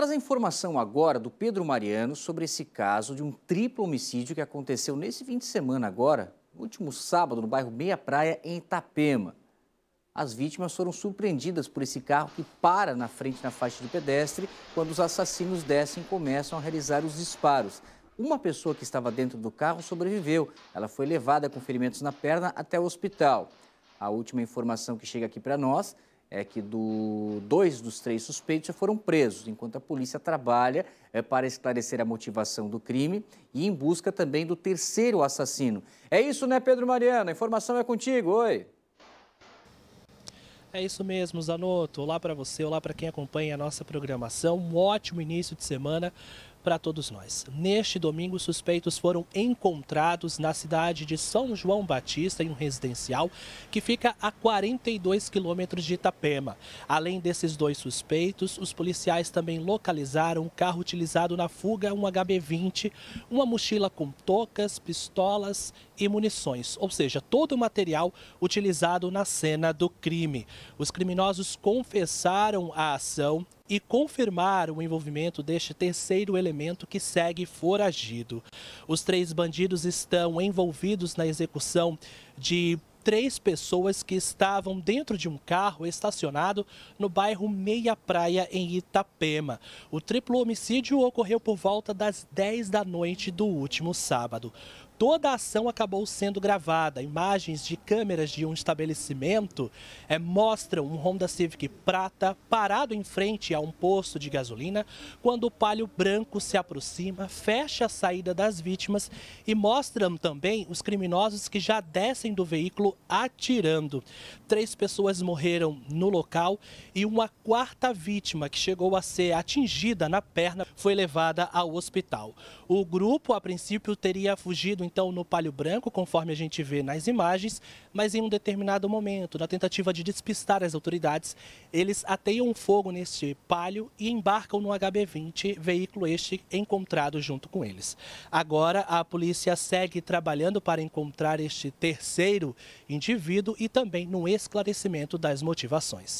Traz a informação agora do Pedro Mariano sobre esse caso de um triplo homicídio que aconteceu nesse fim de semana agora, último sábado, no bairro Meia Praia, em Itapema. As vítimas foram surpreendidas por esse carro que para na frente na faixa de pedestre quando os assassinos descem e começam a realizar os disparos. Uma pessoa que estava dentro do carro sobreviveu. Ela foi levada com ferimentos na perna até o hospital. A última informação que chega aqui para nós é que do, dois dos três suspeitos já foram presos, enquanto a polícia trabalha é, para esclarecer a motivação do crime e em busca também do terceiro assassino. É isso, né, Pedro Mariano? A informação é contigo. Oi. É isso mesmo, Zanotto. Olá para você, olá para quem acompanha a nossa programação. Um ótimo início de semana para todos nós. Neste domingo, suspeitos foram encontrados na cidade de São João Batista, em um residencial que fica a 42 quilômetros de Itapema. Além desses dois suspeitos, os policiais também localizaram um carro utilizado na fuga, um HB20, uma mochila com tocas, pistolas e munições, ou seja, todo o material utilizado na cena do crime. Os criminosos confessaram a ação e confirmar o envolvimento deste terceiro elemento que segue foragido. Os três bandidos estão envolvidos na execução de três pessoas que estavam dentro de um carro estacionado no bairro Meia Praia, em Itapema. O triplo homicídio ocorreu por volta das 10 da noite do último sábado toda a ação acabou sendo gravada. Imagens de câmeras de um estabelecimento é, mostram um Honda Civic prata parado em frente a um posto de gasolina, quando o palio branco se aproxima, fecha a saída das vítimas e mostram também os criminosos que já descem do veículo atirando. Três pessoas morreram no local e uma quarta vítima, que chegou a ser atingida na perna, foi levada ao hospital. O grupo, a princípio, teria fugido então no palho branco, conforme a gente vê nas imagens, mas em um determinado momento, na tentativa de despistar as autoridades, eles ateiam fogo neste palho e embarcam no HB20, veículo este encontrado junto com eles. Agora, a polícia segue trabalhando para encontrar este terceiro indivíduo e também no esclarecimento das motivações.